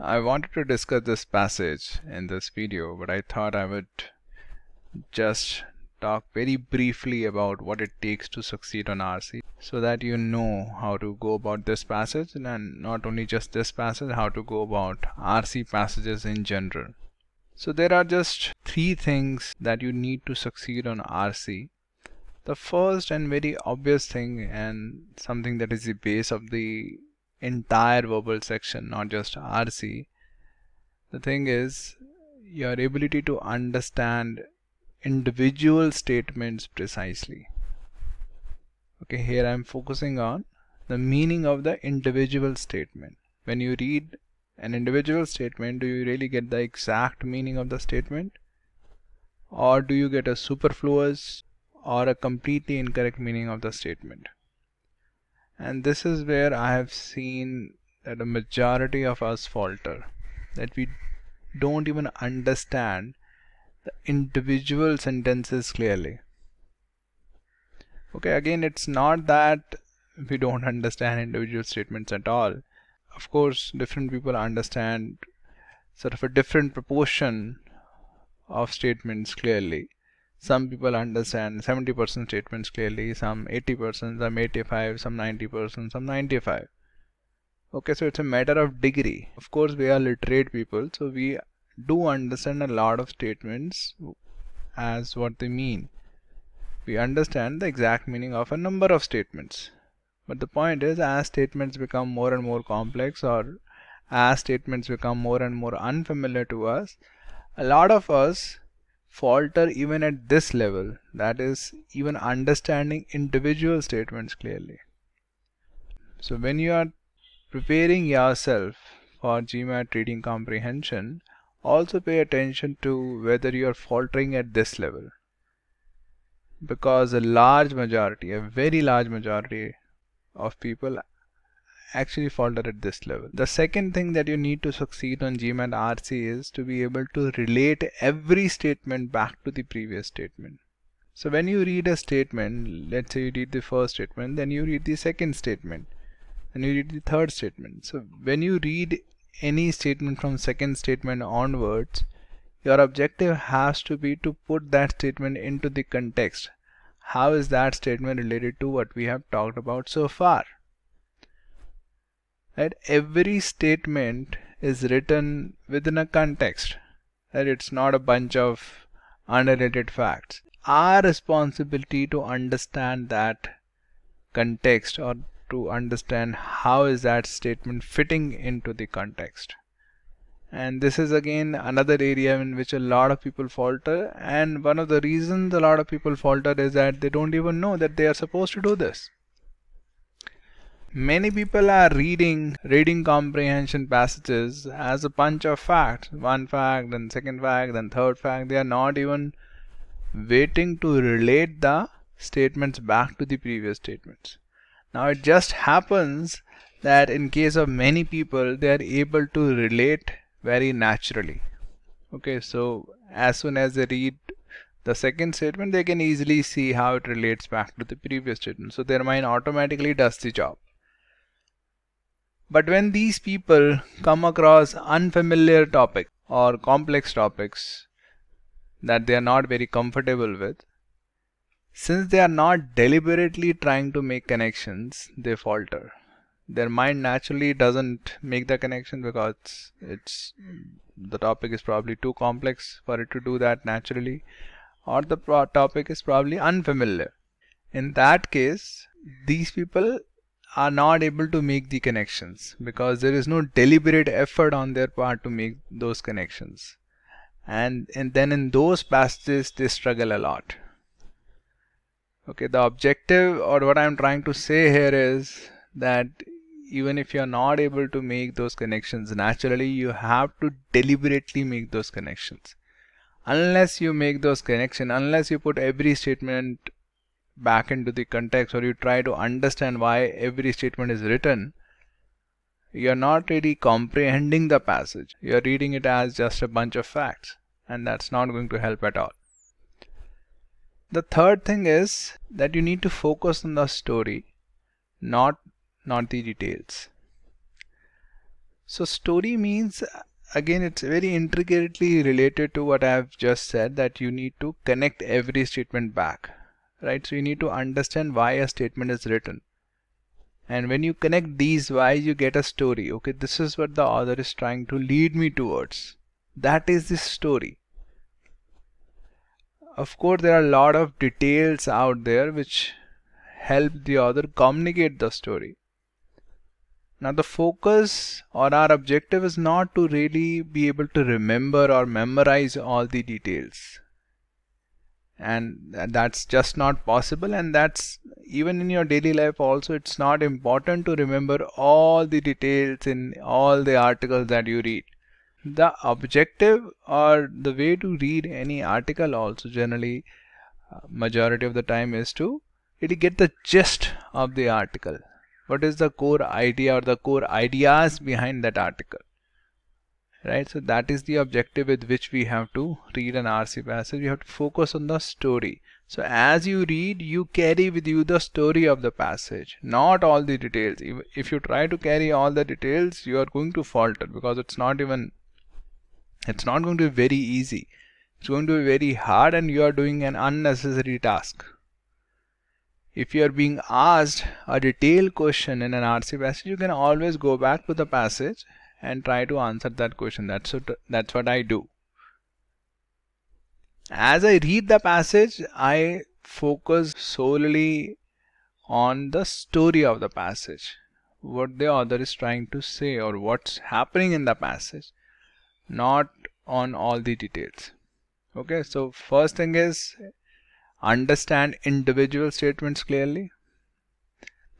I wanted to discuss this passage in this video, but I thought I would just talk very briefly about what it takes to succeed on RC so that you know how to go about this passage and not only just this passage, how to go about RC passages in general. So there are just three things that you need to succeed on RC. The first and very obvious thing and something that is the base of the entire verbal section not just RC the thing is your ability to understand individual statements precisely okay here I'm focusing on the meaning of the individual statement when you read an individual statement do you really get the exact meaning of the statement or do you get a superfluous or a completely incorrect meaning of the statement and this is where I have seen that a majority of us falter that we don't even understand the individual sentences clearly okay again it's not that we don't understand individual statements at all of course different people understand sort of a different proportion of statements clearly some people understand 70% statements clearly some 80% some 85 some 90% some 95 okay so it's a matter of degree of course we are literate people so we do understand a lot of statements as what they mean we understand the exact meaning of a number of statements but the point is as statements become more and more complex or as statements become more and more unfamiliar to us a lot of us falter even at this level, that is, even understanding individual statements clearly. So, when you are preparing yourself for GMAT reading comprehension, also pay attention to whether you are faltering at this level. Because a large majority, a very large majority of people actually folder at this level. The second thing that you need to succeed on GMAT RC is to be able to relate every statement back to the previous statement. So when you read a statement, let's say you read the first statement, then you read the second statement, and you read the third statement. So when you read any statement from second statement onwards, your objective has to be to put that statement into the context. How is that statement related to what we have talked about so far? right every statement is written within a context that right? it's not a bunch of unrelated facts our responsibility to understand that context or to understand how is that statement fitting into the context and this is again another area in which a lot of people falter and one of the reasons a lot of people falter is that they don't even know that they are supposed to do this Many people are reading reading comprehension passages as a bunch of facts. One fact, then second fact, then third fact. They are not even waiting to relate the statements back to the previous statements. Now it just happens that in case of many people they are able to relate very naturally. Okay, so as soon as they read the second statement they can easily see how it relates back to the previous statement so their mind automatically does the job but when these people come across unfamiliar topics or complex topics that they are not very comfortable with, since they are not deliberately trying to make connections, they falter. Their mind naturally doesn't make the connection because it's the topic is probably too complex for it to do that naturally, or the topic is probably unfamiliar. In that case, these people are not able to make the connections because there is no deliberate effort on their part to make those connections and, and then in those passages they struggle a lot okay the objective or what i'm trying to say here is that even if you're not able to make those connections naturally you have to deliberately make those connections unless you make those connections unless you put every statement back into the context or you try to understand why every statement is written, you're not really comprehending the passage. You're reading it as just a bunch of facts, and that's not going to help at all. The third thing is that you need to focus on the story, not not the details. So story means again it's very intricately related to what I've just said that you need to connect every statement back right so you need to understand why a statement is written and when you connect these whys you get a story okay this is what the author is trying to lead me towards that is the story of course there are a lot of details out there which help the author communicate the story now the focus or our objective is not to really be able to remember or memorize all the details and that's just not possible and that's even in your daily life also it's not important to remember all the details in all the articles that you read the objective or the way to read any article also generally uh, majority of the time is to really get the gist of the article what is the core idea or the core ideas behind that article right so that is the objective with which we have to read an RC passage we have to focus on the story so as you read you carry with you the story of the passage not all the details if, if you try to carry all the details you are going to falter because it's not even it's not going to be very easy it's going to be very hard and you are doing an unnecessary task if you are being asked a detailed question in an RC passage you can always go back to the passage and try to answer that question. That's what, that's what I do. As I read the passage, I focus solely on the story of the passage, what the author is trying to say or what's happening in the passage, not on all the details. Okay, so first thing is understand individual statements clearly.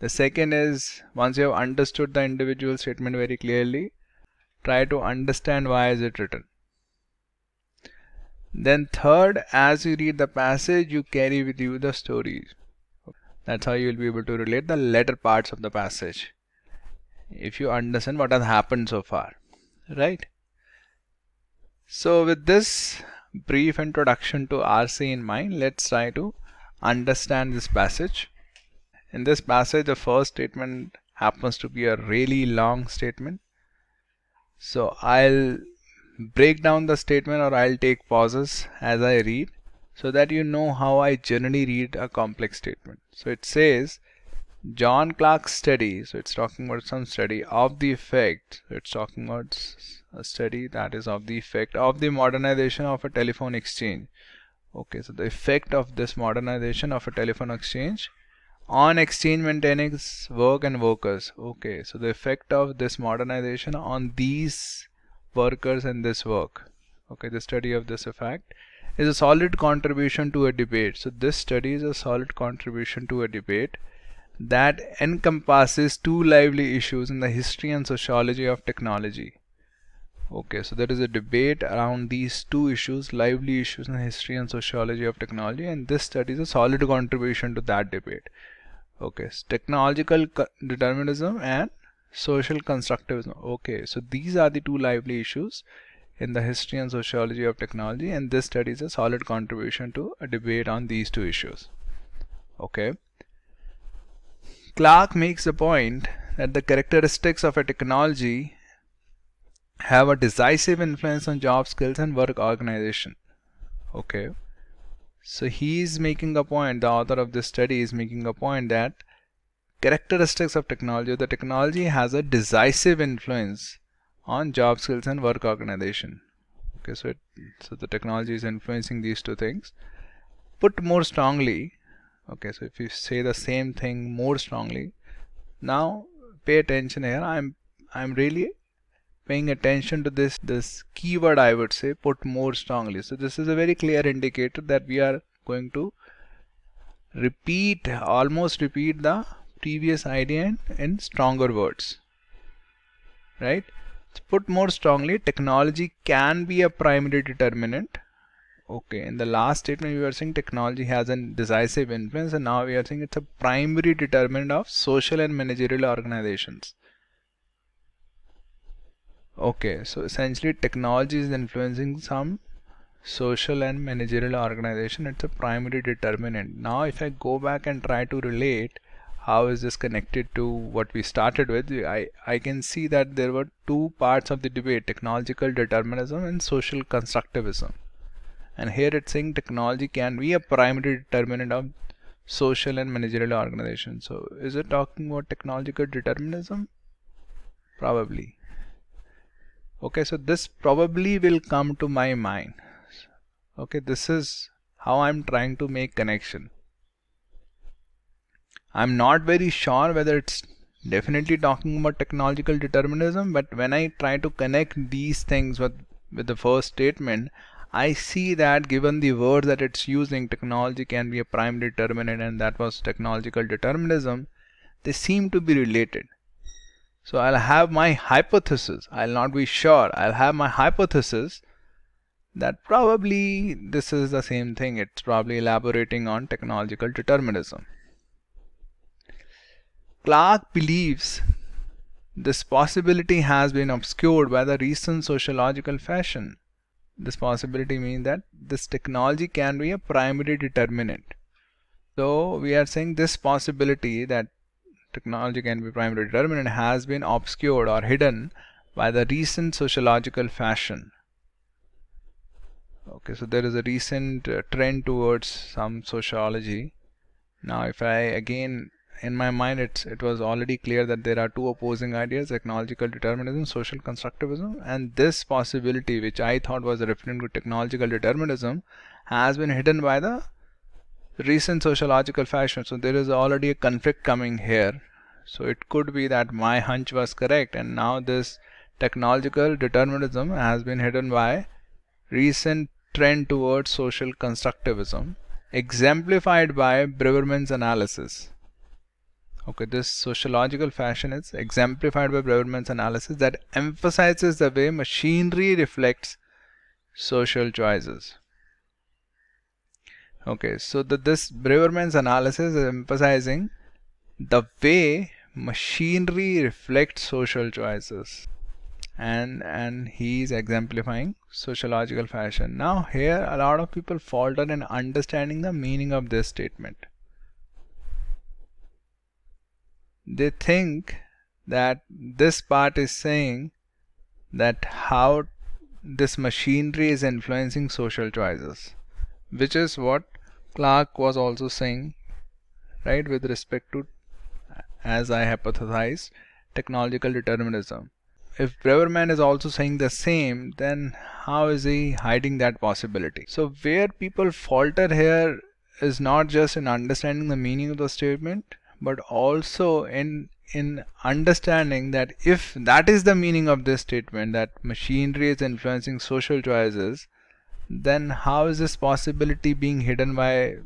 The second is once you have understood the individual statement very clearly, try to understand why is it written then third as you read the passage you carry with you the stories that's how you will be able to relate the later parts of the passage if you understand what has happened so far right so with this brief introduction to RC in mind let's try to understand this passage in this passage the first statement happens to be a really long statement so I'll break down the statement or I'll take pauses as I read so that you know how I generally read a complex statement. So it says John Clark's study, so it's talking about some study of the effect, it's talking about a study that is of the effect of the modernization of a telephone exchange. Okay, so the effect of this modernization of a telephone exchange on exchange maintenance work and workers okay so the effect of this modernization on these workers and this work okay the study of this effect is a solid contribution to a debate so this study is a solid contribution to a debate that encompasses two lively issues in the history and sociology of technology okay so there is a debate around these two issues lively issues in the history and sociology of technology and this study is a solid contribution to that debate okay technological determinism and social constructivism okay so these are the two lively issues in the history and sociology of technology and this study is a solid contribution to a debate on these two issues okay Clark makes the point that the characteristics of a technology have a decisive influence on job skills and work organization okay so he is making a point, the author of this study is making a point that characteristics of technology, the technology has a decisive influence on job skills and work organization. Okay, so, it, so the technology is influencing these two things. Put more strongly, okay, so if you say the same thing more strongly, now pay attention here, I'm, I'm really paying attention to this this keyword I would say put more strongly so this is a very clear indicator that we are going to repeat almost repeat the previous idea in, in stronger words right so put more strongly technology can be a primary determinant okay in the last statement we were saying technology has a decisive influence and now we are saying it's a primary determinant of social and managerial organizations okay so essentially technology is influencing some social and managerial organization it's a primary determinant now if i go back and try to relate how is this connected to what we started with i i can see that there were two parts of the debate technological determinism and social constructivism and here it's saying technology can be a primary determinant of social and managerial organization so is it talking about technological determinism probably okay so this probably will come to my mind okay this is how I'm trying to make connection I'm not very sure whether it's definitely talking about technological determinism but when I try to connect these things with with the first statement I see that given the words that it's using technology can be a prime determinant and that was technological determinism they seem to be related so I'll have my hypothesis. I'll not be sure. I'll have my hypothesis that probably this is the same thing. It's probably elaborating on technological determinism. Clark believes this possibility has been obscured by the recent sociological fashion. This possibility means that this technology can be a primary determinant. So we are saying this possibility that technology can be primary determinant has been obscured or hidden by the recent sociological fashion okay so there is a recent uh, trend towards some sociology now if I again in my mind it's it was already clear that there are two opposing ideas technological determinism social constructivism and this possibility which I thought was referring to technological determinism has been hidden by the recent sociological fashion. So there is already a conflict coming here. So it could be that my hunch was correct and now this technological determinism has been hidden by recent trend towards social constructivism exemplified by Breverman's analysis. Okay, this sociological fashion is exemplified by Breverman's analysis that emphasizes the way machinery reflects social choices. Okay, so the, this Braverman's analysis is uh, emphasizing the way machinery reflects social choices and and he is exemplifying sociological fashion now here a lot of people falter in understanding the meaning of this statement they think that this part is saying that how this machinery is influencing social choices which is what Clark was also saying right with respect to as I hypothesized technological determinism. If Breverman is also saying the same, then how is he hiding that possibility? So where people falter here is not just in understanding the meaning of the statement, but also in in understanding that if that is the meaning of this statement that machinery is influencing social choices then how is this possibility being hidden by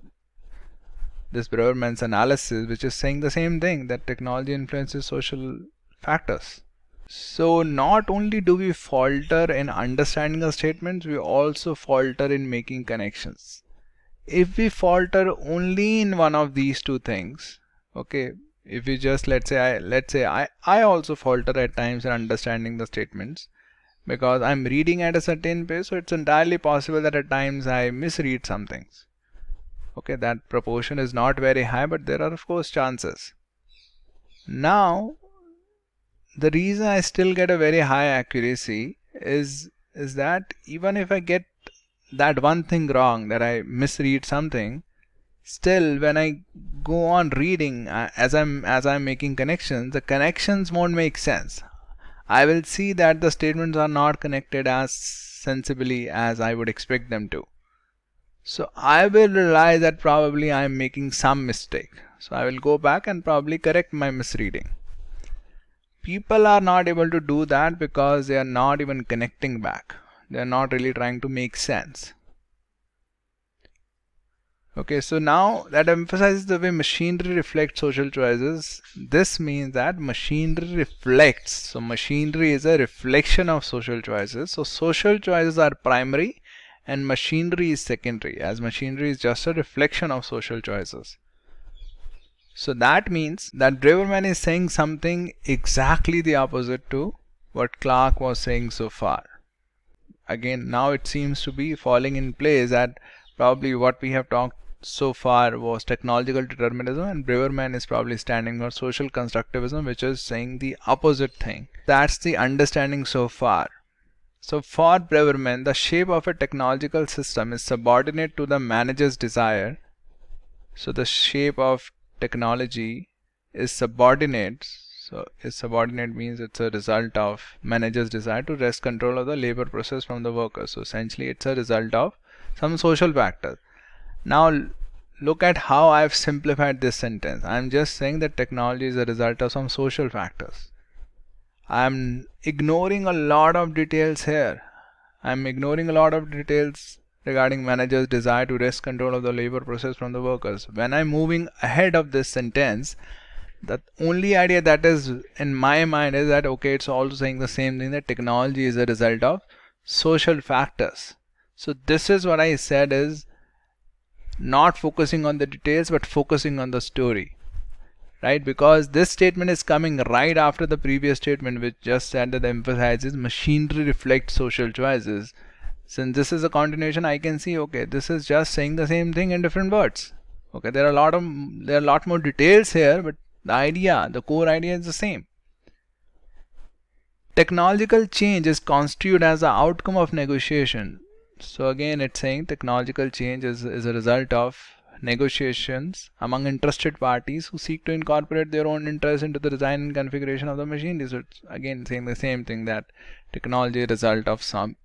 this Braverman's analysis, which is saying the same thing that technology influences social factors? So, not only do we falter in understanding the statements, we also falter in making connections. If we falter only in one of these two things, okay, if we just let's say I let's say I, I also falter at times in understanding the statements because I'm reading at a certain pace so it's entirely possible that at times I misread some things okay that proportion is not very high but there are of course chances now the reason I still get a very high accuracy is is that even if I get that one thing wrong that I misread something still when I go on reading uh, as I'm as I'm making connections the connections won't make sense I will see that the statements are not connected as sensibly as I would expect them to. So I will realize that probably I am making some mistake. So I will go back and probably correct my misreading. People are not able to do that because they are not even connecting back. They are not really trying to make sense. Okay, so now that emphasizes the way machinery reflects social choices. This means that machinery reflects. So machinery is a reflection of social choices. So social choices are primary and machinery is secondary as machinery is just a reflection of social choices. So that means that Braverman is saying something exactly the opposite to what Clark was saying so far. Again, now it seems to be falling in place that probably what we have talked so far was technological determinism and Braverman is probably standing for social constructivism which is saying the opposite thing. That's the understanding so far. So for Braverman, the shape of a technological system is subordinate to the manager's desire. So the shape of technology is subordinate. So is subordinate means it's a result of manager's desire to wrest control of the labor process from the workers. So essentially it's a result of some social factors. Now look at how I've simplified this sentence. I'm just saying that technology is a result of some social factors. I'm ignoring a lot of details here. I'm ignoring a lot of details regarding managers' desire to wrest control of the labor process from the workers. When I'm moving ahead of this sentence, the only idea that is in my mind is that okay, it's also saying the same thing that technology is a result of social factors. So this is what I said is not focusing on the details but focusing on the story right because this statement is coming right after the previous statement which just said that emphasizes machinery reflects social choices since this is a continuation I can see okay this is just saying the same thing in different words okay there are a lot of there are a lot more details here but the idea the core idea is the same technological change is constituted as the outcome of negotiation so again, it's saying technological change is, is a result of negotiations among interested parties who seek to incorporate their own interests into the design and configuration of the machine. So it's again saying the same thing that technology result of some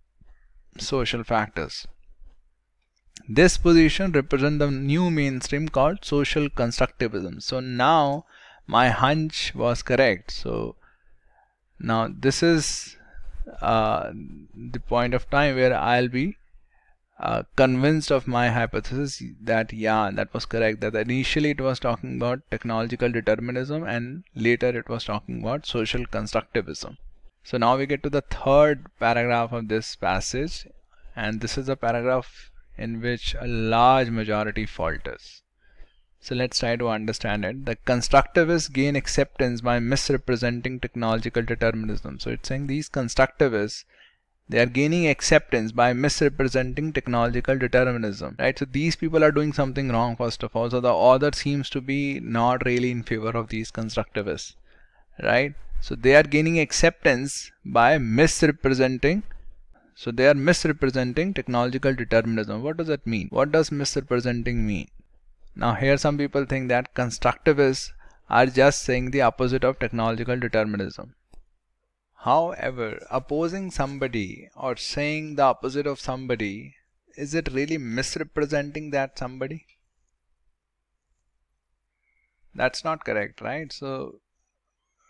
social factors. This position represents the new mainstream called social constructivism. So now my hunch was correct. So now this is uh, the point of time where I'll be uh, convinced of my hypothesis that yeah that was correct that initially it was talking about technological determinism and later it was talking about social constructivism so now we get to the third paragraph of this passage and this is a paragraph in which a large majority falters so let's try to understand it the constructivists gain acceptance by misrepresenting technological determinism so it's saying these constructivists they are gaining acceptance by misrepresenting technological determinism right so these people are doing something wrong first of all so the author seems to be not really in favor of these constructivists right so they are gaining acceptance by misrepresenting so they are misrepresenting technological determinism what does that mean what does misrepresenting mean now here some people think that constructivists are just saying the opposite of technological determinism However, opposing somebody or saying the opposite of somebody, is it really misrepresenting that somebody? That's not correct, right? So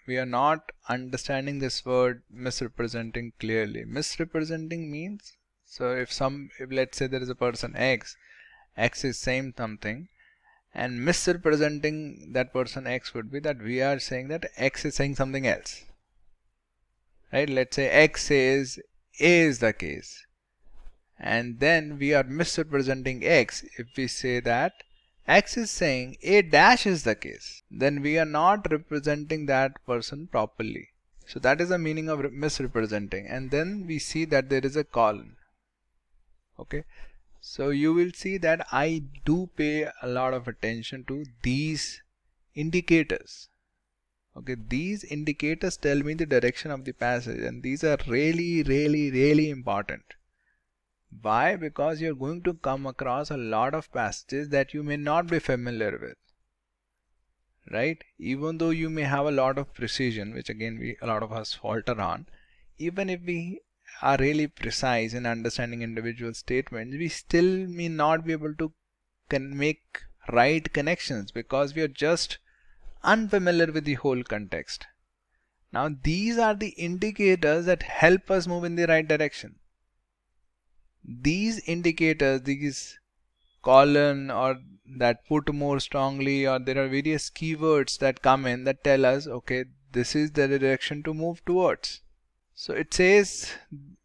we are not understanding this word misrepresenting clearly. Misrepresenting means, so if some, if let's say there is a person X, X is saying something, and misrepresenting that person X would be that we are saying that X is saying something else right let's say x is a is the case and then we are misrepresenting x if we say that x is saying a dash is the case then we are not representing that person properly so that is the meaning of misrepresenting and then we see that there is a colon okay so you will see that I do pay a lot of attention to these indicators okay these indicators tell me the direction of the passage and these are really really really important why because you're going to come across a lot of passages that you may not be familiar with right even though you may have a lot of precision which again we a lot of us falter on even if we are really precise in understanding individual statements we still may not be able to can make right connections because we are just unfamiliar with the whole context. Now these are the indicators that help us move in the right direction. These indicators, these colon or that put more strongly or there are various keywords that come in that tell us okay this is the direction to move towards. So it says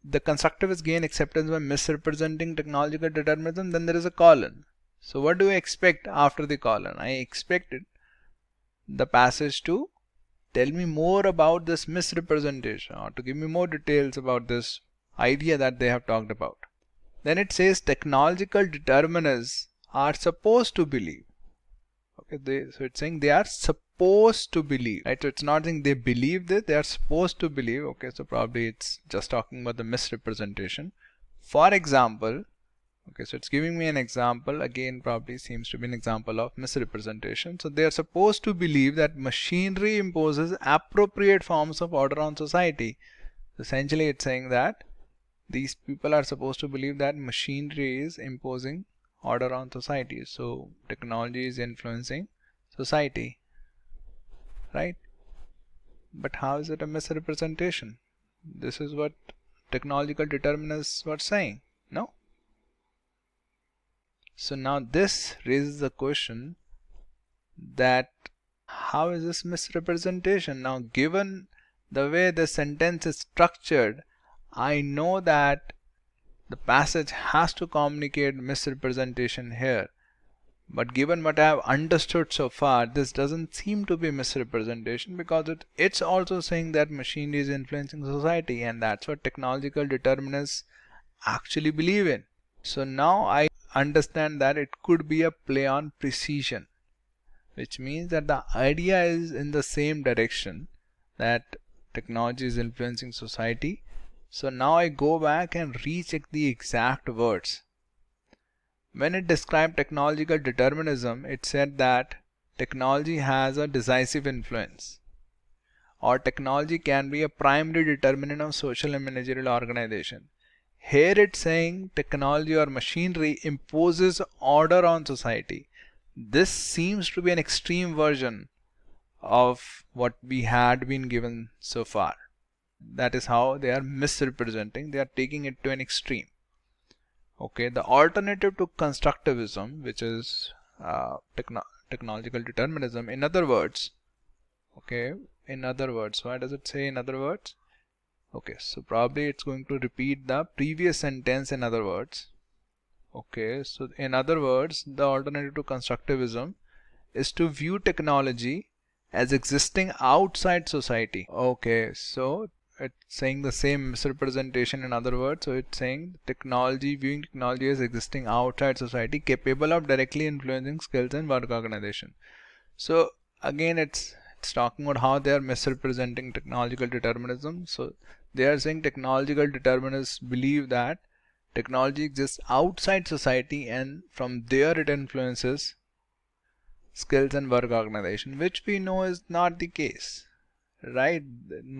the constructivist gain acceptance by misrepresenting technological determinism then there is a colon. So what do we expect after the colon? I expect it the passage to tell me more about this misrepresentation or to give me more details about this idea that they have talked about. Then it says technological determinists are supposed to believe. Okay, they, so it's saying they are supposed to believe, right? So it's not saying they believe this, they are supposed to believe. Okay, so probably it's just talking about the misrepresentation. For example, okay so it's giving me an example again probably seems to be an example of misrepresentation so they are supposed to believe that machinery imposes appropriate forms of order on society essentially it's saying that these people are supposed to believe that machinery is imposing order on society so technology is influencing society right but how is it a misrepresentation this is what technological determinists were saying no so now this raises the question that how is this misrepresentation? Now given the way the sentence is structured, I know that the passage has to communicate misrepresentation here. But given what I have understood so far, this doesn't seem to be misrepresentation because it, it's also saying that machinery is influencing society and that's what technological determinists actually believe in. So now I understand that it could be a play on precision which means that the idea is in the same direction that technology is influencing society so now I go back and recheck the exact words when it described technological determinism it said that technology has a decisive influence or technology can be a primary determinant of social and managerial organization here it's saying technology or machinery imposes order on society. This seems to be an extreme version of what we had been given so far. That is how they are misrepresenting, they are taking it to an extreme. Okay, the alternative to constructivism, which is uh, techno technological determinism, in other words, okay, in other words, why does it say in other words? okay so probably it's going to repeat the previous sentence in other words okay so in other words the alternative to constructivism is to view technology as existing outside society okay so it's saying the same misrepresentation in other words so it's saying technology viewing technology as existing outside society capable of directly influencing skills and work organization so again it's it's talking about how they are misrepresenting technological determinism so they are saying technological determinists believe that technology exists outside society and from there it influences skills and work organization which we know is not the case right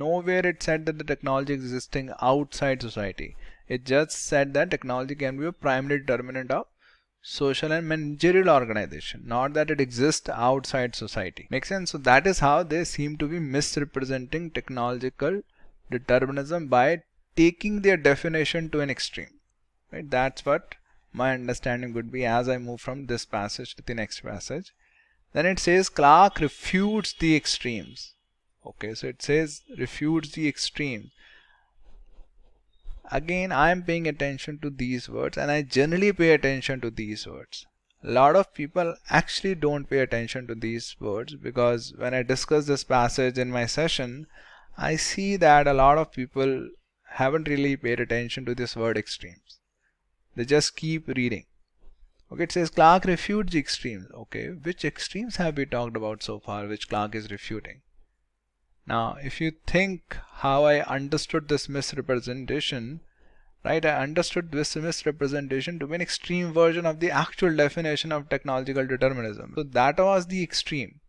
nowhere it said that the technology existing outside society it just said that technology can be a primary determinant of social and managerial organization not that it exists outside society makes sense so that is how they seem to be misrepresenting technological determinism by taking their definition to an extreme. Right? That's what my understanding would be as I move from this passage to the next passage. Then it says Clark refutes the extremes. Okay, so it says refutes the extremes. Again, I am paying attention to these words and I generally pay attention to these words. A lot of people actually don't pay attention to these words because when I discuss this passage in my session, I see that a lot of people haven't really paid attention to this word extremes. They just keep reading. Okay, it says Clark refutes extremes. Okay, which extremes have we talked about so far which Clark is refuting? Now, if you think how I understood this misrepresentation, right, I understood this misrepresentation to be an extreme version of the actual definition of technological determinism. So that was the extreme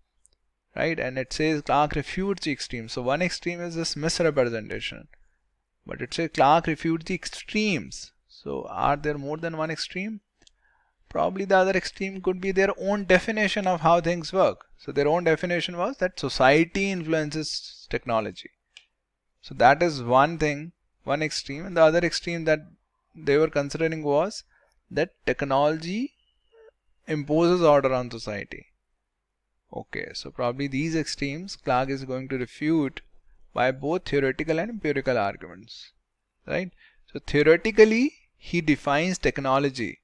right and it says Clark refutes the extremes. so one extreme is this misrepresentation but it says Clark refutes the extremes so are there more than one extreme probably the other extreme could be their own definition of how things work so their own definition was that society influences technology so that is one thing one extreme and the other extreme that they were considering was that technology imposes order on society Okay, so probably these extremes Clark is going to refute by both theoretical and empirical arguments, right? So theoretically, he defines technology.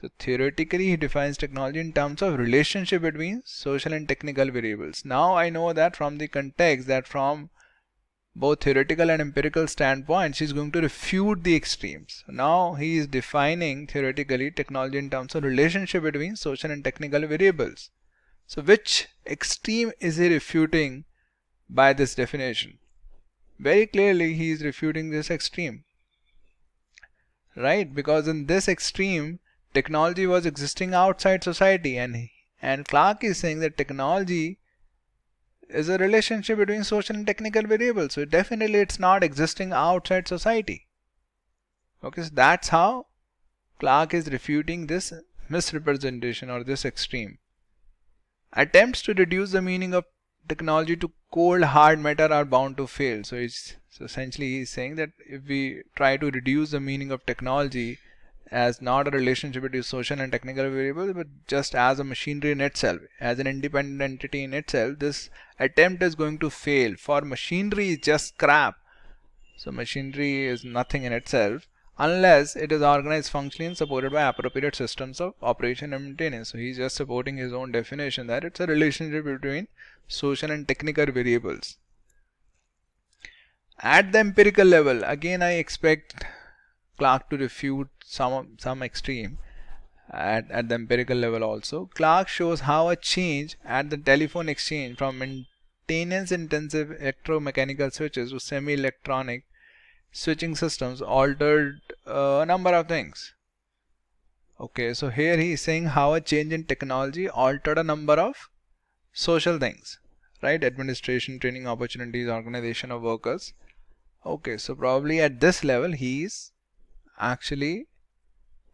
So theoretically, he defines technology in terms of relationship between social and technical variables. Now I know that from the context that from both theoretical and empirical standpoint, he's going to refute the extremes. Now he is defining theoretically technology in terms of relationship between social and technical variables. So which extreme is he refuting by this definition? Very clearly he is refuting this extreme. Right? Because in this extreme technology was existing outside society and and Clark is saying that technology is a relationship between social and technical variables. So definitely it's not existing outside society. Okay, so that's how Clark is refuting this misrepresentation or this extreme attempts to reduce the meaning of technology to cold hard matter are bound to fail so it's so essentially he's saying that if we try to reduce the meaning of technology as not a relationship between social and technical variables but just as a machinery in itself as an independent entity in itself this attempt is going to fail for machinery is just crap so machinery is nothing in itself unless it is organized functionally and supported by appropriate systems of operation and maintenance. So he's just supporting his own definition that it's a relationship between social and technical variables. At the empirical level, again I expect Clark to refute some some extreme at, at the empirical level also. Clark shows how a change at the telephone exchange from maintenance intensive electromechanical switches to semi electronic switching systems altered uh, a number of things okay so here he is saying how a change in technology altered a number of social things right administration training opportunities organization of workers okay so probably at this level he is actually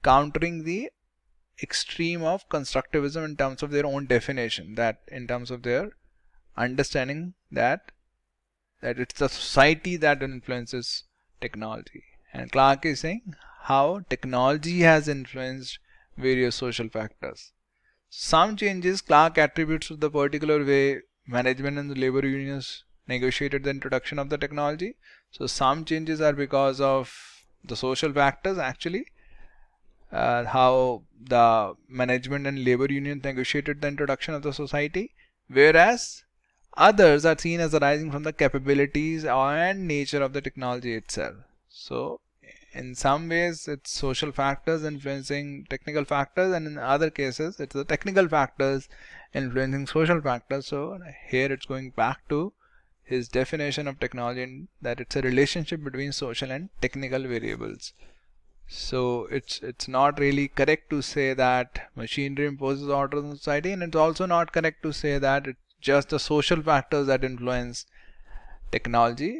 countering the extreme of constructivism in terms of their own definition that in terms of their understanding that that it's the society that influences technology. And Clark is saying how technology has influenced various social factors. Some changes Clark attributes to the particular way management and the labor unions negotiated the introduction of the technology. So some changes are because of the social factors actually. Uh, how the management and labor unions negotiated the introduction of the society whereas Others are seen as arising from the capabilities and nature of the technology itself. So in some ways it's social factors influencing technical factors and in other cases it's the technical factors influencing social factors. So here it's going back to his definition of technology that it's a relationship between social and technical variables so it's it's not really correct to say that machinery imposes order on society and it's also not correct to say that it just the social factors that influence technology.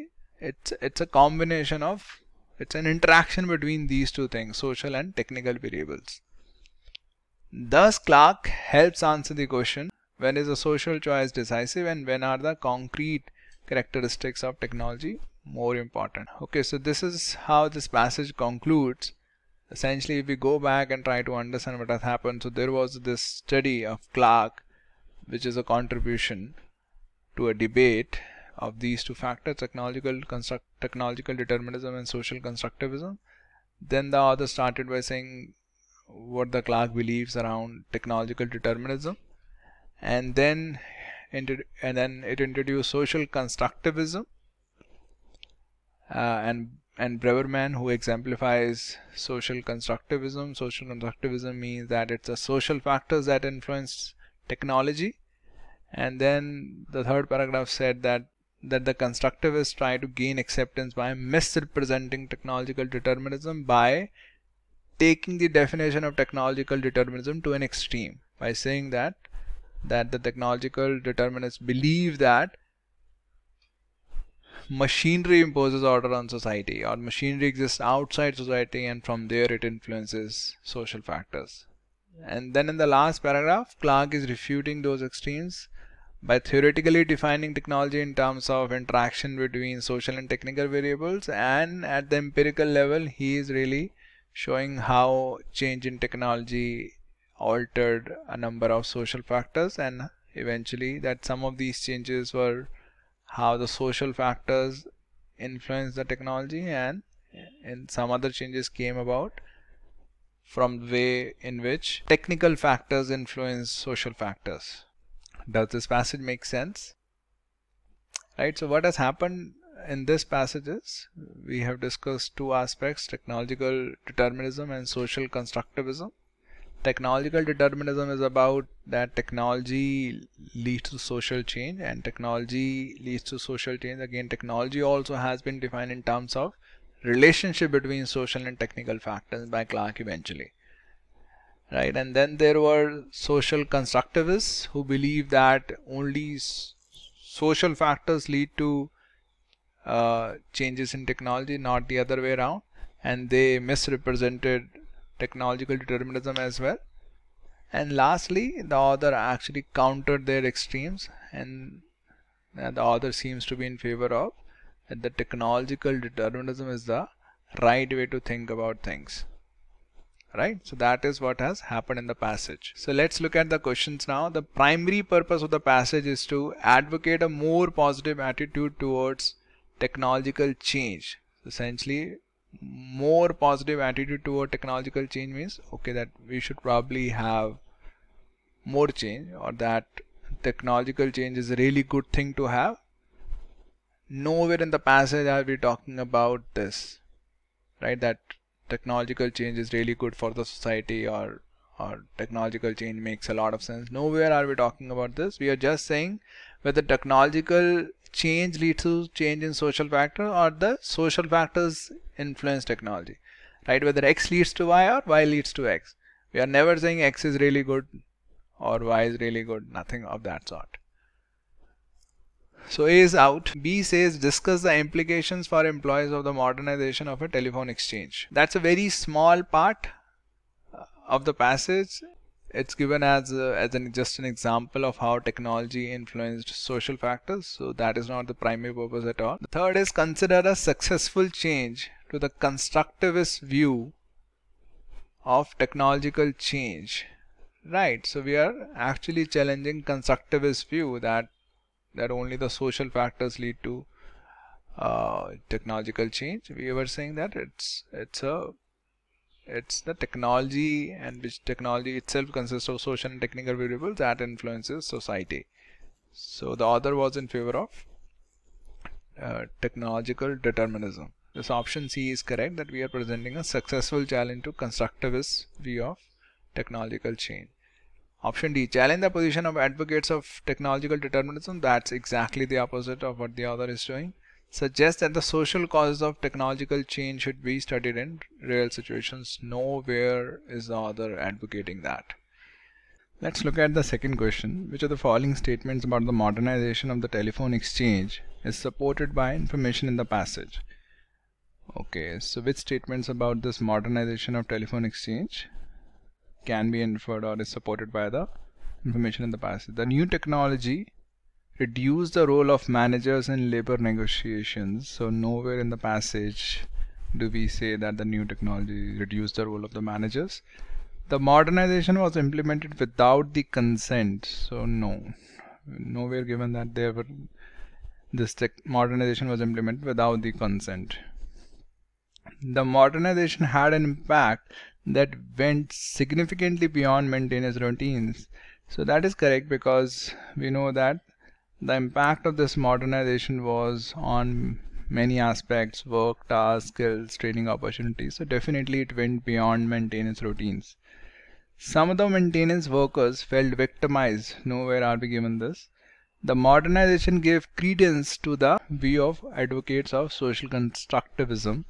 It's it's a combination of it's an interaction between these two things, social and technical variables. Thus, Clark helps answer the question when is a social choice decisive and when are the concrete characteristics of technology more important. Okay, so this is how this passage concludes. Essentially, if we go back and try to understand what has happened, so there was this study of Clark which is a contribution to a debate of these two factors, technological, construct, technological determinism and social constructivism. Then the author started by saying what the Clark believes around technological determinism, and then and then it introduced social constructivism uh, and and Breverman who exemplifies social constructivism. Social constructivism means that it's the social factors that influence technology and then the third paragraph said that that the constructivists try to gain acceptance by misrepresenting technological determinism by taking the definition of technological determinism to an extreme by saying that that the technological determinists believe that machinery imposes order on society or machinery exists outside society and from there it influences social factors and then in the last paragraph, Clark is refuting those extremes by theoretically defining technology in terms of interaction between social and technical variables and at the empirical level he is really showing how change in technology altered a number of social factors and eventually that some of these changes were how the social factors influenced the technology and and some other changes came about from the way in which technical factors influence social factors. Does this passage make sense? Right, so what has happened in this passage is we have discussed two aspects, technological determinism and social constructivism. Technological determinism is about that technology leads to social change and technology leads to social change. Again, technology also has been defined in terms of relationship between social and technical factors by Clark eventually. Right, and then there were social constructivists who believe that only social factors lead to uh, changes in technology, not the other way around, and they misrepresented technological determinism as well. And lastly, the author actually countered their extremes, and uh, the author seems to be in favor of the technological determinism is the right way to think about things right so that is what has happened in the passage so let's look at the questions now the primary purpose of the passage is to advocate a more positive attitude towards technological change essentially more positive attitude toward technological change means okay that we should probably have more change or that technological change is a really good thing to have nowhere in the passage are we talking about this right that technological change is really good for the society or or technological change makes a lot of sense nowhere are we talking about this we are just saying whether technological change leads to change in social factor or the social factors influence technology right whether x leads to y or y leads to x we are never saying x is really good or y is really good nothing of that sort so A is out. B says discuss the implications for employees of the modernization of a telephone exchange. That's a very small part uh, of the passage. It's given as a, uh, as an just an example of how technology influenced social factors. So that is not the primary purpose at all. The third is consider a successful change to the constructivist view of technological change. Right. So we are actually challenging constructivist view that that only the social factors lead to uh, technological change. We were saying that it's it's a it's the technology and which technology itself consists of social and technical variables that influences society. So the author was in favor of uh, technological determinism. This option C is correct that we are presenting a successful challenge to constructivist view of technological change. Option D, challenge the position of advocates of technological determinism. That's exactly the opposite of what the author is doing. Suggest that the social causes of technological change should be studied in real situations. Nowhere is the author advocating that. Let's look at the second question. Which of the following statements about the modernization of the telephone exchange is supported by information in the passage? Okay, so which statements about this modernization of telephone exchange can be inferred or is supported by the information in the passage. The new technology reduced the role of managers in labor negotiations. So nowhere in the passage do we say that the new technology reduced the role of the managers. The modernization was implemented without the consent. So no, nowhere given that there were this modernization was implemented without the consent. The modernization had an impact that went significantly beyond maintenance routines. So that is correct because we know that the impact of this modernization was on many aspects work, tasks, skills, training opportunities. So definitely it went beyond maintenance routines. Some of the maintenance workers felt victimized. Nowhere are we given this. The modernization gave credence to the view of advocates of social constructivism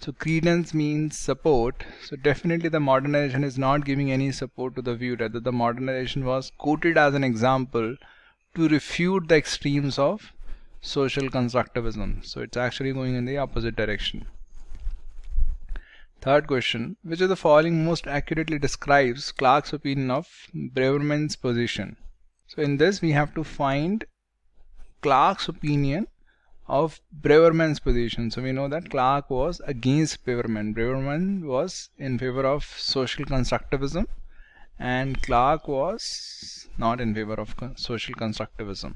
so credence means support so definitely the modernization is not giving any support to the view that the modernization was quoted as an example to refute the extremes of social constructivism so it's actually going in the opposite direction third question which of the following most accurately describes clark's opinion of breverman's position so in this we have to find clark's opinion of Braverman's position. So we know that Clark was against Braverman. Braverman was in favor of social constructivism and Clark was not in favor of social constructivism.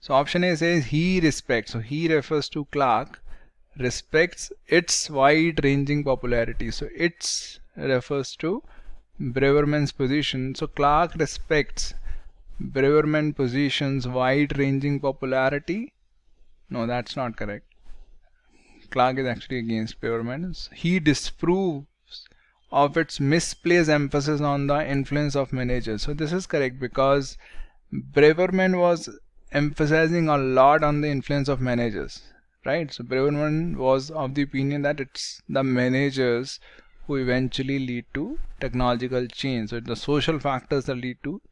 So option A says he respects. So he refers to Clark respects its wide ranging popularity. So its refers to Braverman's position. So Clark respects Braverman position's wide ranging popularity no, that's not correct. Clark is actually against pyramids. He disproves of its misplaced emphasis on the influence of managers. So this is correct because Braverman was emphasizing a lot on the influence of managers, right? So Braverman was of the opinion that it's the managers who eventually lead to technological change. So the social factors that lead to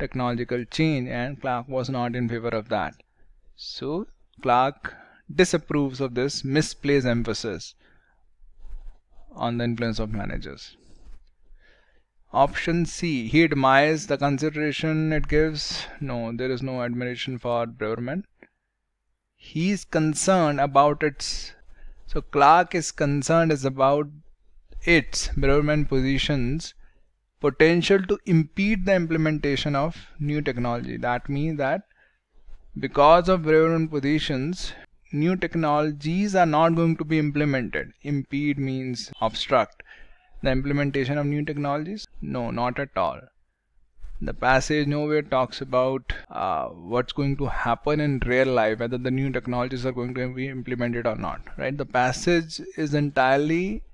technological change and Clark was not in favor of that. So Clark disapproves of this misplaced emphasis on the influence of managers. Option C, he admires the consideration it gives. No, there is no admiration for Breverman. He is concerned about its. So Clark is concerned is about its Breverman positions potential to impede the implementation of new technology. That means that because of prevalent positions, new technologies are not going to be implemented. Impede means obstruct the implementation of new technologies? No, not at all. The passage nowhere talks about uh, what's going to happen in real life, whether the new technologies are going to be implemented or not. Right? The passage is entirely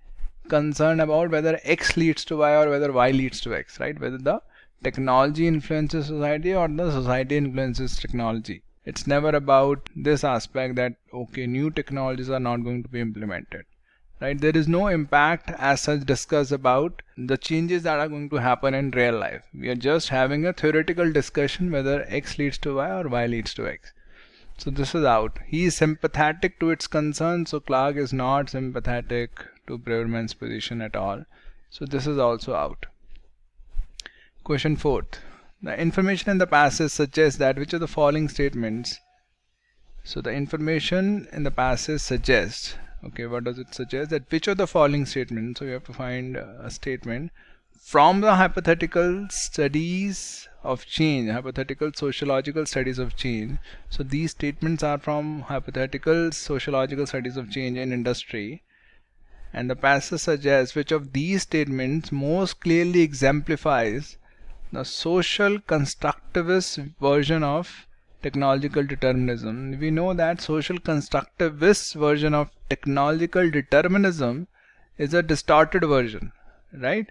concerned about whether X leads to Y or whether Y leads to X. Right? Whether the technology influences society or the society influences technology. It's never about this aspect that, okay, new technologies are not going to be implemented. Right? There is no impact as such discussed about the changes that are going to happen in real life. We are just having a theoretical discussion whether X leads to Y or Y leads to X. So this is out. He is sympathetic to its concerns, so Clark is not sympathetic to Braverman's position at all. So this is also out. Question fourth. The information in the passage suggests that which of the following statements. So the information in the passage suggests, okay, what does it suggest? That which of the following statements, so you have to find a statement from the hypothetical studies of change, hypothetical sociological studies of change. So these statements are from hypothetical sociological studies of change in industry and the passage suggests which of these statements most clearly exemplifies the social constructivist version of technological determinism. We know that social constructivist version of technological determinism is a distorted version, right?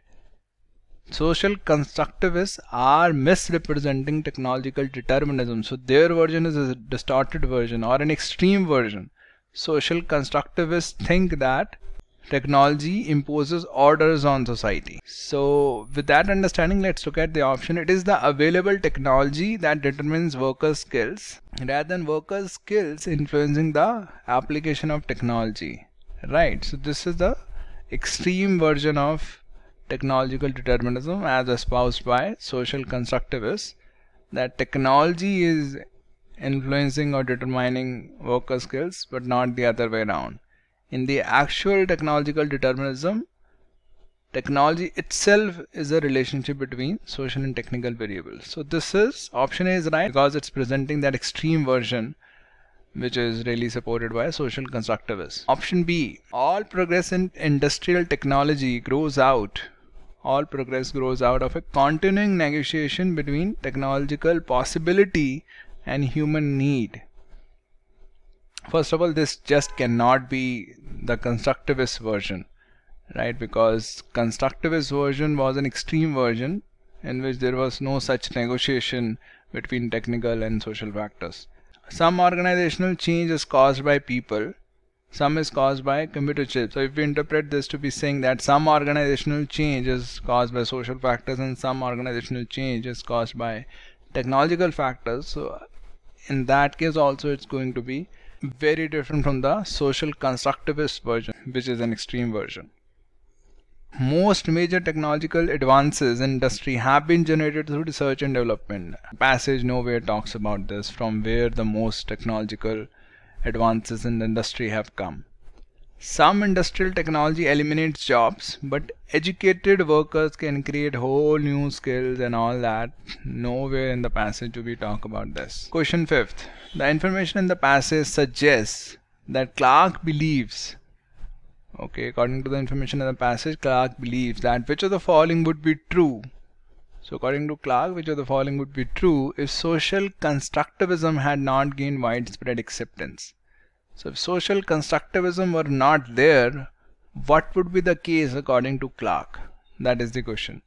Social constructivists are misrepresenting technological determinism. So their version is a distorted version or an extreme version. Social constructivists think that technology imposes orders on society. So with that understanding, let's look at the option. It is the available technology that determines workers' skills rather than workers' skills influencing the application of technology. Right, so this is the extreme version of technological determinism as espoused by social constructivists that technology is influencing or determining worker skills but not the other way around in the actual technological determinism technology itself is a relationship between social and technical variables so this is option a is right because it's presenting that extreme version which is really supported by a social constructivist. option b all progress in industrial technology grows out all progress grows out of a continuing negotiation between technological possibility and human need first of all this just cannot be the constructivist version right because constructivist version was an extreme version in which there was no such negotiation between technical and social factors some organizational change is caused by people some is caused by computer chips so if we interpret this to be saying that some organizational change is caused by social factors and some organizational change is caused by technological factors so in that case also it's going to be very different from the social constructivist version, which is an extreme version. Most major technological advances in industry have been generated through research and development. Passage nowhere talks about this, from where the most technological advances in industry have come. Some industrial technology eliminates jobs, but educated workers can create whole new skills and all that. Nowhere in the passage do we talk about this. Question fifth. The information in the passage suggests that Clark believes okay according to the information in the passage clark believes that which of the following would be true so according to clark which of the following would be true if social constructivism had not gained widespread acceptance so if social constructivism were not there, what would be the case according to Clark? That is the question.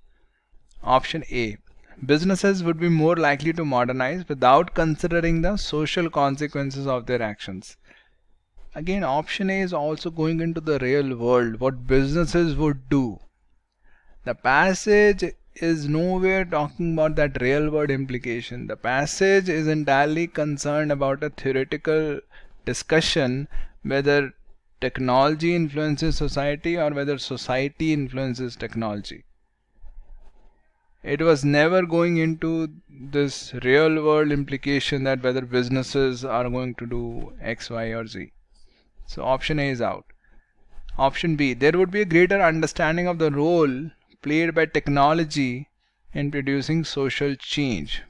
Option A. Businesses would be more likely to modernize without considering the social consequences of their actions. Again, option A is also going into the real world, what businesses would do. The passage is nowhere talking about that real world implication. The passage is entirely concerned about a theoretical discussion whether technology influences society or whether society influences technology. It was never going into this real world implication that whether businesses are going to do X, Y, or Z. So option A is out. Option B, there would be a greater understanding of the role played by technology in producing social change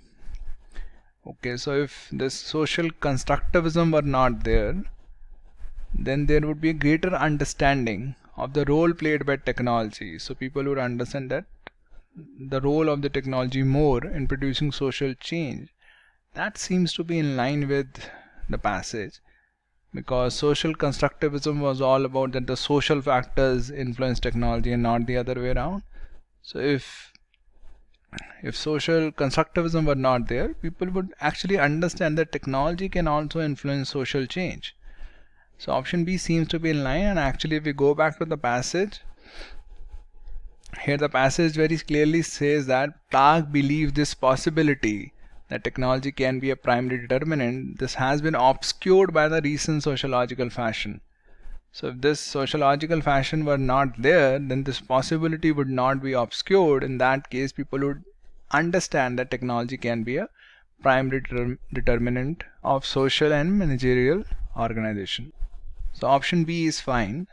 okay so if this social constructivism were not there then there would be a greater understanding of the role played by technology so people would understand that the role of the technology more in producing social change that seems to be in line with the passage because social constructivism was all about that the social factors influence technology and not the other way around so if if social constructivism were not there, people would actually understand that technology can also influence social change. So option B seems to be in line and actually if we go back to the passage, here the passage very clearly says that Clark believes this possibility that technology can be a primary determinant. This has been obscured by the recent sociological fashion. So if this sociological fashion were not there, then this possibility would not be obscured. In that case, people would understand that technology can be a prime determinant of social and managerial organization. So option B is fine.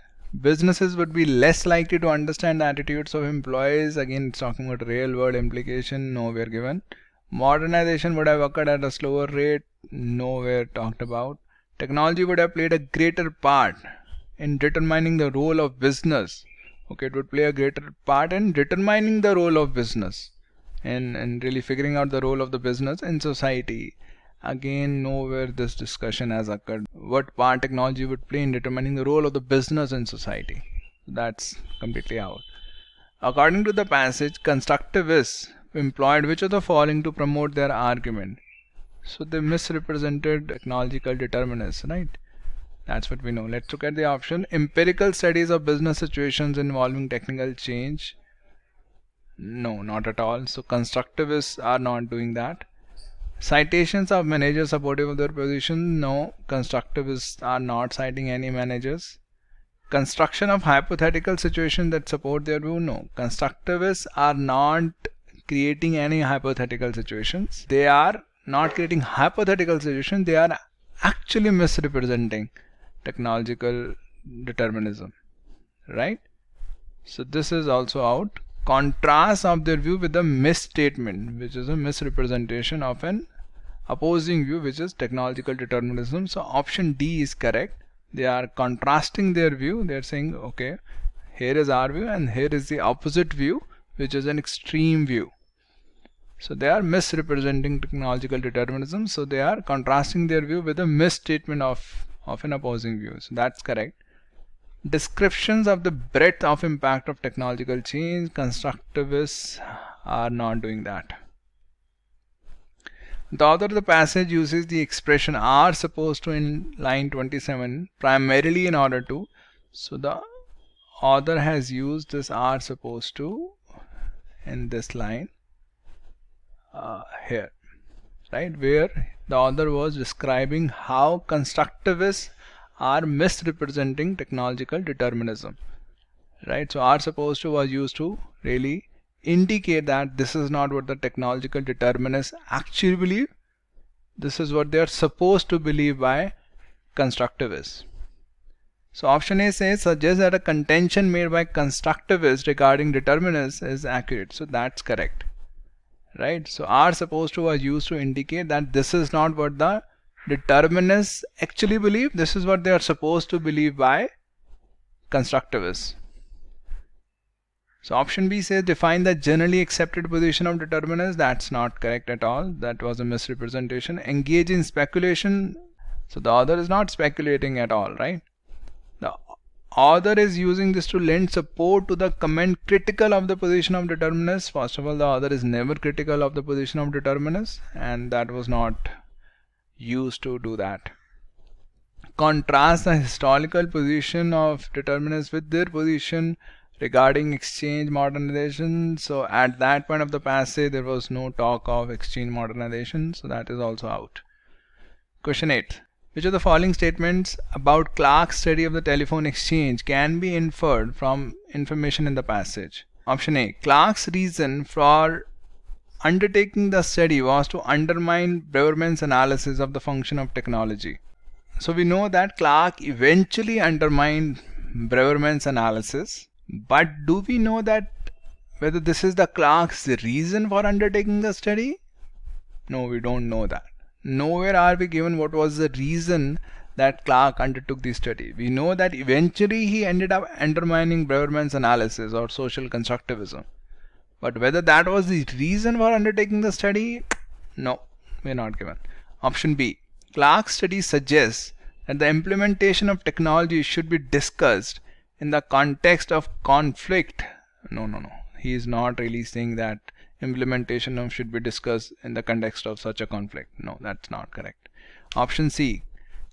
Businesses would be less likely to understand attitudes of employees. Again, it's talking about real world implication, nowhere given. Modernization would have occurred at a slower rate, nowhere talked about. Technology would have played a greater part in determining the role of business okay it would play a greater part in determining the role of business and and really figuring out the role of the business in society again nowhere this discussion has occurred what part technology would play in determining the role of the business in society that's completely out according to the passage constructivists employed which of the following to promote their argument so they misrepresented technological determinism, right that's what we know. Let's look at the option. Empirical studies of business situations involving technical change. No, not at all. So constructivists are not doing that. Citations of managers supportive of their position. No, constructivists are not citing any managers. Construction of hypothetical situations that support their view. No, constructivists are not creating any hypothetical situations. They are not creating hypothetical situations. They are actually misrepresenting technological determinism right so this is also out contrast of their view with the misstatement which is a misrepresentation of an opposing view which is technological determinism so option D is correct they are contrasting their view they are saying okay here is our view and here is the opposite view which is an extreme view so they are misrepresenting technological determinism so they are contrasting their view with a misstatement of of an opposing view. So that's correct. Descriptions of the breadth of impact of technological change, constructivists are not doing that. The author of the passage uses the expression are supposed to in line 27 primarily in order to. So the author has used this are supposed to in this line uh, here, right? Where the author was describing how constructivists are misrepresenting technological determinism. Right? So are supposed to was used to really indicate that this is not what the technological determinists actually believe. This is what they are supposed to believe by constructivists. So option A says suggests that a contention made by constructivists regarding determinists is accurate. So that's correct right so are supposed to was used to indicate that this is not what the determinists actually believe this is what they are supposed to believe by constructivists so option B says define the generally accepted position of determinists. That's not correct at all. That was a misrepresentation. Engage in speculation. So the other is not speculating at all, right? author is using this to lend support to the comment critical of the position of determinants first of all the author is never critical of the position of determinants and that was not used to do that contrast the historical position of determinants with their position regarding exchange modernization so at that point of the passage there was no talk of exchange modernization so that is also out question 8 which of the following statements about Clark's study of the telephone exchange can be inferred from information in the passage? Option A. Clark's reason for undertaking the study was to undermine Breverman's analysis of the function of technology. So we know that Clark eventually undermined Breverman's analysis, but do we know that whether this is the Clark's reason for undertaking the study? No, we don't know that nowhere are we given what was the reason that Clark undertook the study. We know that eventually he ended up undermining Breverman's analysis or social constructivism. But whether that was the reason for undertaking the study, no, we are not given. Option B. Clark's study suggests that the implementation of technology should be discussed in the context of conflict. No, no, no. He is not really saying that implementation of should be discussed in the context of such a conflict. No, that's not correct. Option C.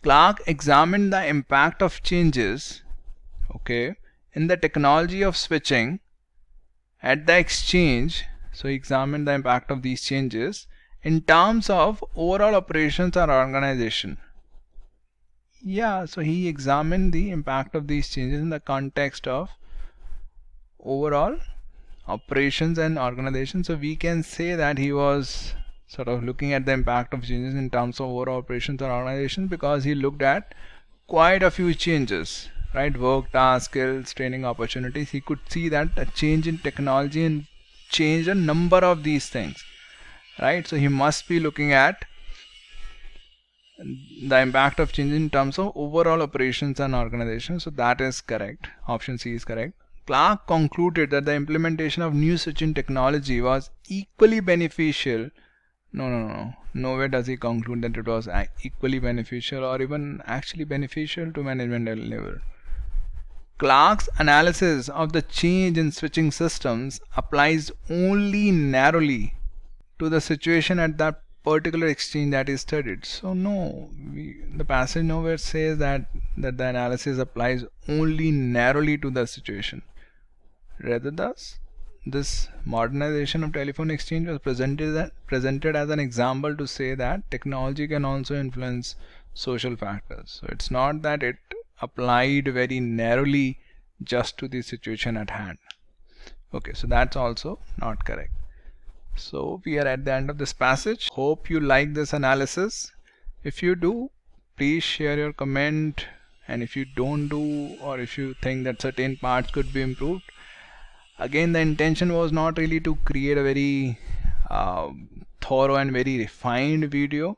Clark examined the impact of changes okay, in the technology of switching at the exchange. So he examined the impact of these changes in terms of overall operations or organization. Yeah, so he examined the impact of these changes in the context of overall operations and organization so we can say that he was sort of looking at the impact of changes in terms of overall operations or organization because he looked at quite a few changes right work tasks skills training opportunities he could see that a change in technology and change a number of these things right so he must be looking at the impact of change in terms of overall operations and organization so that is correct option c is correct Clark concluded that the implementation of new switching technology was equally beneficial. No, no, no. Nowhere does he conclude that it was uh, equally beneficial or even actually beneficial to management level. Clark's analysis of the change in switching systems applies only narrowly to the situation at that particular exchange that is studied. So no, we, the passage nowhere says that that the analysis applies only narrowly to the situation. Rather thus, this modernization of telephone exchange was presented, presented as an example to say that technology can also influence social factors. So it's not that it applied very narrowly just to the situation at hand. Okay, so that's also not correct. So we are at the end of this passage. Hope you like this analysis. If you do, please share your comment and if you don't do or if you think that certain parts could be improved, again the intention was not really to create a very uh, thorough and very refined video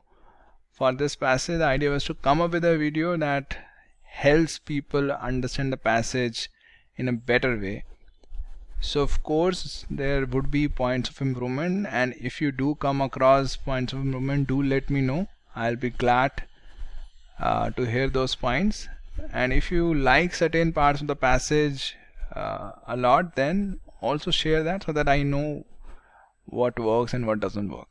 for this passage the idea was to come up with a video that helps people understand the passage in a better way so of course there would be points of improvement and if you do come across points of improvement do let me know I'll be glad uh, to hear those points and if you like certain parts of the passage uh, a lot then also share that so that I know what works and what doesn't work